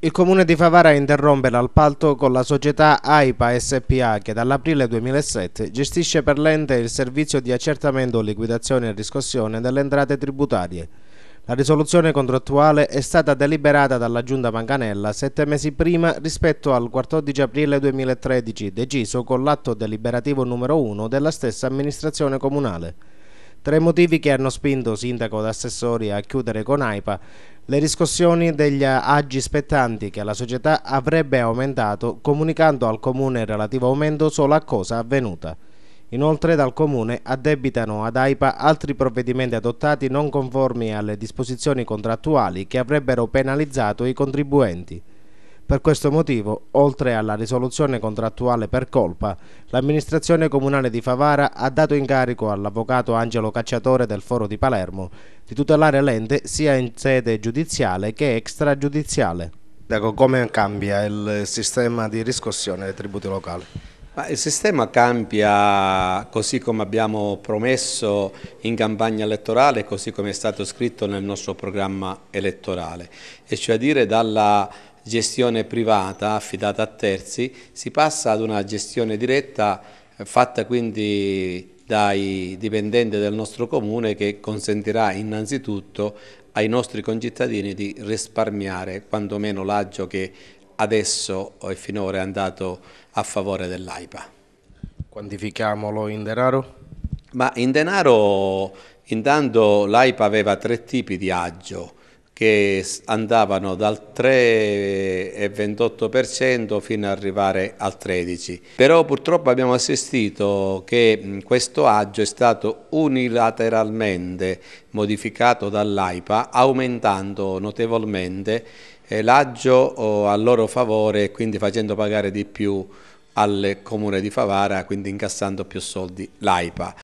Il comune di Favara interrompe l'alpalto con la società AIPA SPA che dall'aprile 2007 gestisce per l'ente il servizio di accertamento, liquidazione e riscossione delle entrate tributarie. La risoluzione contrattuale è stata deliberata dalla Giunta Manganella sette mesi prima rispetto al 14 aprile 2013 deciso con l'atto deliberativo numero 1 della stessa amministrazione comunale. Tra i motivi che hanno spinto sindaco ed assessori a chiudere con AIPA, le riscossioni degli aggi spettanti che la società avrebbe aumentato comunicando al comune il relativo aumento solo a cosa avvenuta. Inoltre dal Comune addebitano ad AIPA altri provvedimenti adottati non conformi alle disposizioni contrattuali che avrebbero penalizzato i contribuenti. Per questo motivo, oltre alla risoluzione contrattuale per colpa, l'amministrazione comunale di Favara ha dato incarico all'avvocato Angelo Cacciatore del Foro di Palermo di tutelare l'ente sia in sede giudiziale che extragiudiziale. Ecco, come cambia il sistema di riscossione dei tributi locali? il sistema cambia così come abbiamo promesso in campagna elettorale, e così come è stato scritto nel nostro programma elettorale, e cioè dire dalla gestione privata affidata a terzi, si passa ad una gestione diretta eh, fatta quindi dai dipendenti del nostro comune che consentirà innanzitutto ai nostri concittadini di risparmiare quantomeno l'agio che adesso e finora è andato a favore dell'AIPA. Quantifichiamolo in denaro? Ma in denaro intanto l'AIPA aveva tre tipi di agio, che andavano dal 3,28% fino ad arrivare al 13%. Però purtroppo abbiamo assistito che questo agio è stato unilateralmente modificato dall'AIPA aumentando notevolmente eh, l'aggio a loro favore e quindi facendo pagare di più al comune di Favara, quindi incassando più soldi l'AIPA.